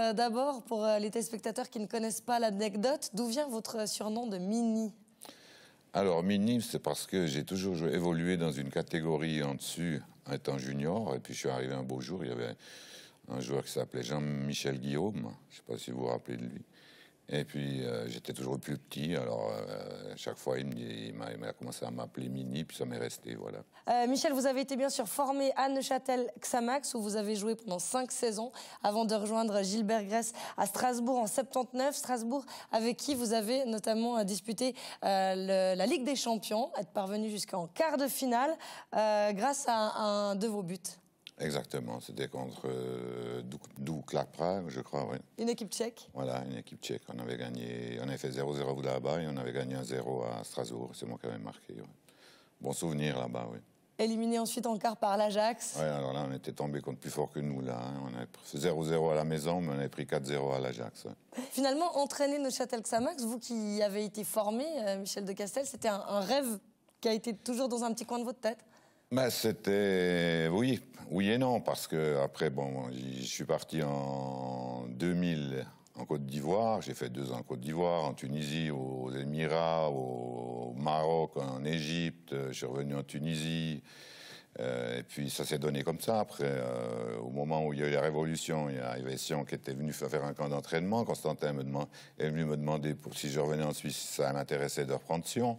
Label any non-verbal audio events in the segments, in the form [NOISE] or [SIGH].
Euh, d'abord, pour euh, les téléspectateurs qui ne connaissent pas l'anecdote, d'où vient votre surnom de Mini Alors, Mini, c'est parce que j'ai toujours évolué dans une catégorie en dessus, étant junior, et puis je suis arrivé un beau jour, il y avait un joueur qui s'appelait Jean-Michel Guillaume, je ne sais pas si vous vous rappelez de lui, et puis euh, j'étais toujours plus petit, alors à euh, chaque fois il, m'a commencé à m'appeler Mini, puis ça m'est resté, voilà. Euh, Michel, vous avez été bien sûr formé à Neuchâtel-Xamax, où vous avez joué pendant cinq saisons, avant de rejoindre Gilbert Grèce à Strasbourg en 79. Strasbourg, avec qui vous avez notamment disputé la Ligue des Champions, être parvenu jusqu'en quart de finale grâce à un de vos buts. Exactement, c'était contre euh, Doukla Prague, je crois, Une équipe tchèque Voilà, une équipe tchèque. On avait gagné, on avait fait 0-0 là-bas et on avait gagné 1-0 à Strasbourg. C'est moi qui avais marqué, Bon souvenir là-bas, oui. Éliminé ensuite en quart par l'Ajax. Oui, alors là, on était tombé contre plus fort que nous, là. Hein. On avait fait 0-0 à la maison, mais on avait pris 4-0 à l'Ajax. Finalement, entraîner Neuchâtel Xamax, vous qui avez été formé, euh, Michel de Castel, c'était un, rêve qui a été toujours dans un petit coin de votre tête Bah, c'était, oui, oui et non, parce que après, bon, je suis parti en 2000 en Côte d'Ivoire. J'ai fait deux ans en Côte d'Ivoire, en Tunisie, aux Émirats, au Maroc, en Égypte. Je suis revenu en Tunisie. Euh, et puis ça s'est donné comme ça. Après, euh, au moment où il y a eu la révolution, il y avait Sion qui était venu faire un camp d'entraînement. Constantin me demande, est venu me demander si je revenais en Suisse, ça m'intéressait de reprendre Sion.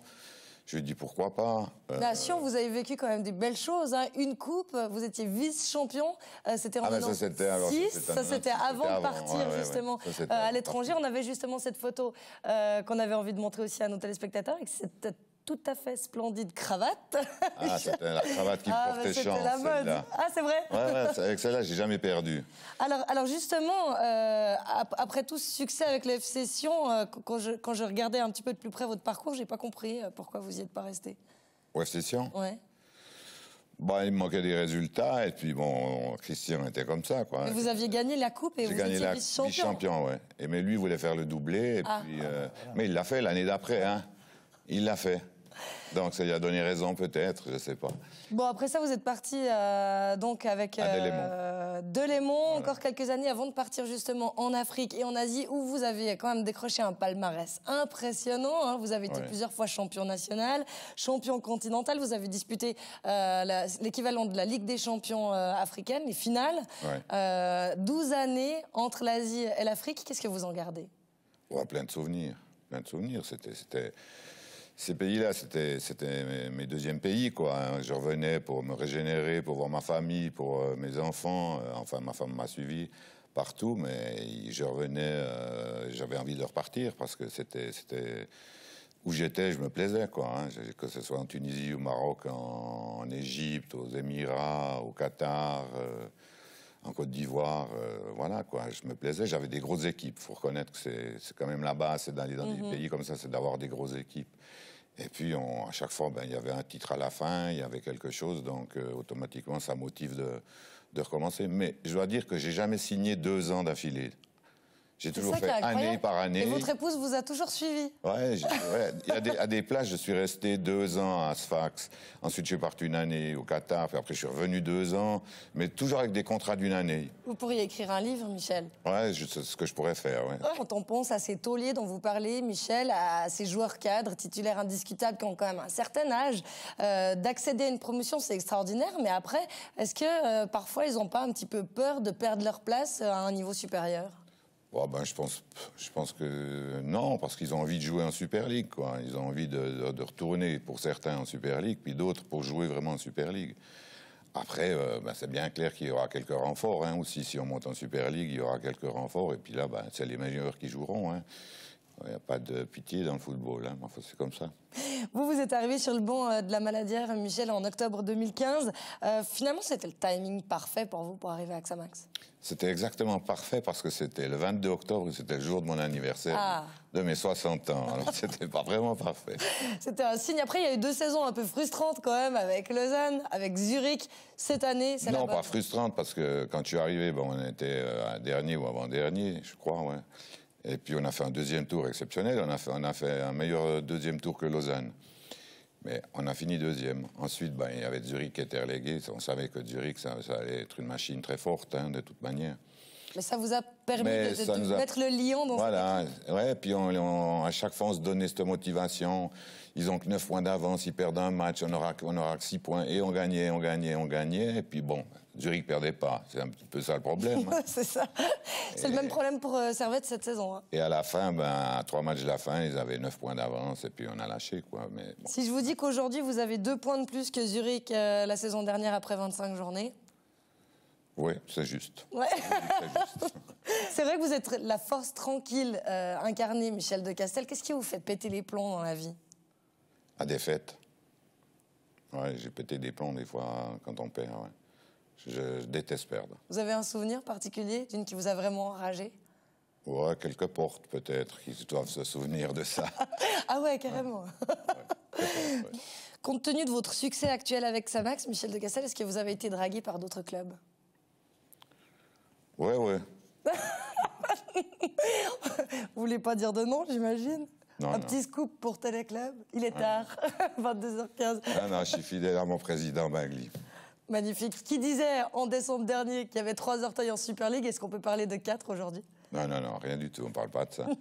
Je lui ai pourquoi pas. Euh... Nation, bah, vous avez vécu quand même des belles choses. Hein. Une coupe, vous étiez vice-champion. Euh, c'était en 2006, ah, bah, ça, c'était, avant, de partir, justement, à l'étranger. On avait justement cette photo euh, qu'on avait envie de montrer aussi à nos téléspectateurs tout à fait splendide cravate. Ah, [LAUGHS] c'était la cravate qui ah, portait chance. la mode. Ah, c'est vrai avec celle-là, j'ai jamais perdu. Alors, alors justement, euh, après tout ce succès avec le FC euh, quand, je, quand je regardais un petit peu de plus près votre parcours, j'ai pas compris euh, pourquoi vous y êtes pas resté. Au FC Sion Ouais. Bah, il me manquait des résultats, et puis bon, Christian était comme ça. Quoi. vous aviez gagné la coupe et vous étiez vice-champion. Vice-champion, ouais. Et mais lui voulait faire le doublé, et ah. puis, mais il l'a fait l'année d'après. Hein. Il l'a fait. Donc ça lui a donné raison peut-être, je sais pas. Bon après ça vous êtes parti euh, donc avec euh, encore quelques années avant de partir justement en Afrique et en Asie où vous avez quand même décroché un palmarès impressionnant. Hein. Vous avez été plusieurs fois champion national, champion continental, vous avez disputé euh, l'équivalent de la Ligue des champions euh, africaine, les finales. Douze 12 années entre l'Asie et l'Afrique, qu'est-ce que vous en gardez oh, Plein de souvenirs, plein de souvenirs. C'était ces pays-là, c'était mes, mes deuxièmes pays, quoi. Hein. Je revenais pour me régénérer, pour voir ma famille, pour euh, mes enfants. Euh, enfin, ma femme m'a suivi partout, mais je revenais, euh, j'avais envie de repartir parce que c'était, c'était où j'étais, je me plaisais, quoi. Hein. Que ce soit en Tunisie, au Maroc, en, Égypte, aux Émirats, au Qatar en Côte d'Ivoire, euh, voilà quoi, je me plaisais. J'avais des grosses équipes. Faut reconnaître que c'est quand même là-bas, c'est d'aller dans, des mhm. pays comme ça, c'est d'avoir des grosses équipes. Et puis à chaque fois, ben, il y avait un titre à la fin, il y avait quelque chose, donc euh, automatiquement ça motive de, de recommencer. Mais je dois dire que j'ai jamais signé deux ans d'affilée. J'ai toujours fait année par année. Et votre épouse vous a toujours suivi Ouais, des, à des places, je suis resté deux ans à Sfax. Ensuite, je suis parti une année au Qatar. Puis après, je suis revenu deux ans, mais toujours avec des contrats d'une année. Vous pourriez écrire un livre, Michel Ouais, c'est ce que je pourrais faire. Quand on pense à ces tauliers dont vous parlez, Michel, à ces joueurs cadres, titulaires indiscutables qui ont quand même un certain âge, euh, d'accéder à une promotion, c'est extraordinaire. Mais après, est-ce que euh, parfois ils n'ont pas un petit peu peur de perdre leur place euh, à un niveau supérieur Oh, ben, je, pense, je pense que non, parce qu'ils ont envie de jouer en Super League. Quoi. Ils ont envie de, de, retourner, pour certains, en Super League, puis d'autres pour jouer vraiment en Super League. Après, euh, ben, c'est bien clair qu'il y aura quelques renforts hein, aussi. Si on monte en Super League, il y aura quelques renforts. Et puis là, ben, c'est les majeurs qui joueront. Hein. Il n'y a pas de pitié dans le football, hein. c'est comme ça. Vous, vous êtes arrivé sur le banc euh, de la maladie, Michel, en octobre 2015. Euh, finalement, c'était le timing parfait pour vous pour arriver à Xamax C'était exactement parfait parce que c'était le 22 octobre, c'était le jour de mon anniversaire ah. de mes 60 ans. Alors, [LAUGHS] c'était pas vraiment parfait. C'était un signe. Après, il y a eu deux saisons un peu frustrantes quand même avec Lausanne, avec Zurich. Cette année, c'est Non, pas frustrante parce que quand tu suis arrivé, bon, on était euh, un dernier ou avant-dernier, je crois, et puis on a fait un deuxième tour exceptionnel, on a fait, on a fait un meilleur deuxième tour que Lausanne. Mais on a fini deuxième. Ensuite, ben, il y avait Zurich qui était relégué. On savait que Zurich, ça, allait être une machine très forte, hein, de toute manière. Mais ça vous a permet de, de, mettre le lion dans Voilà, hein. ouais, puis on, à chaque fois, on se donnait cette motivation. Ils ont que 9 points d'avance, ils perdent un match, on aura, on aura que 6 points. Et on gagnait, on gagnait, on gagnait. Et puis bon, Zurich perdait pas. C'est un petit peu ça le problème. Hein. [LAUGHS] c'est ça. C'est le même problème pour euh, Servette cette saison. Hein. Et à la fin, ben, à 3 matchs de la fin, ils avaient 9 points d'avance et puis on a lâché. Quoi. Mais Si je vous dis qu'aujourd'hui, vous avez 2 points de plus que Zurich euh, la saison dernière après 25 journées. Oui, c'est juste. Ouais. C'est juste. [LAUGHS] C'est vrai que vous êtes la force tranquille euh, incarnée, Michel de Castel. Qu'est-ce qui vous fait péter les plombs dans la vie À ah, des fêtes. Ouais, j'ai pété des plombs des fois hein, quand on perd. Je, déteste perdre. Vous avez un souvenir particulier d'une qui vous a vraiment enragé Ouais, quelques portes peut-être qui doivent se souvenir de ça. [LAUGHS] ah ouais, carrément. Compte tenu de votre succès actuel avec Samax, Michel de Castel, est-ce que vous avez été dragué par d'autres clubs Ouais, ouais. Vous voulez pas dire de nom, j'imagine un petit scoop pour Téléclub. Il est tard, 22h15. [LAUGHS] Ah non, je suis fidèle à mon président Bagli. Magnifique. Qui disait en décembre dernier qu'il y avait trois orteils en Super League, est-ce qu'on peut parler de quatre aujourd'hui Non, non, non, rien du tout, on ne parle pas de ça.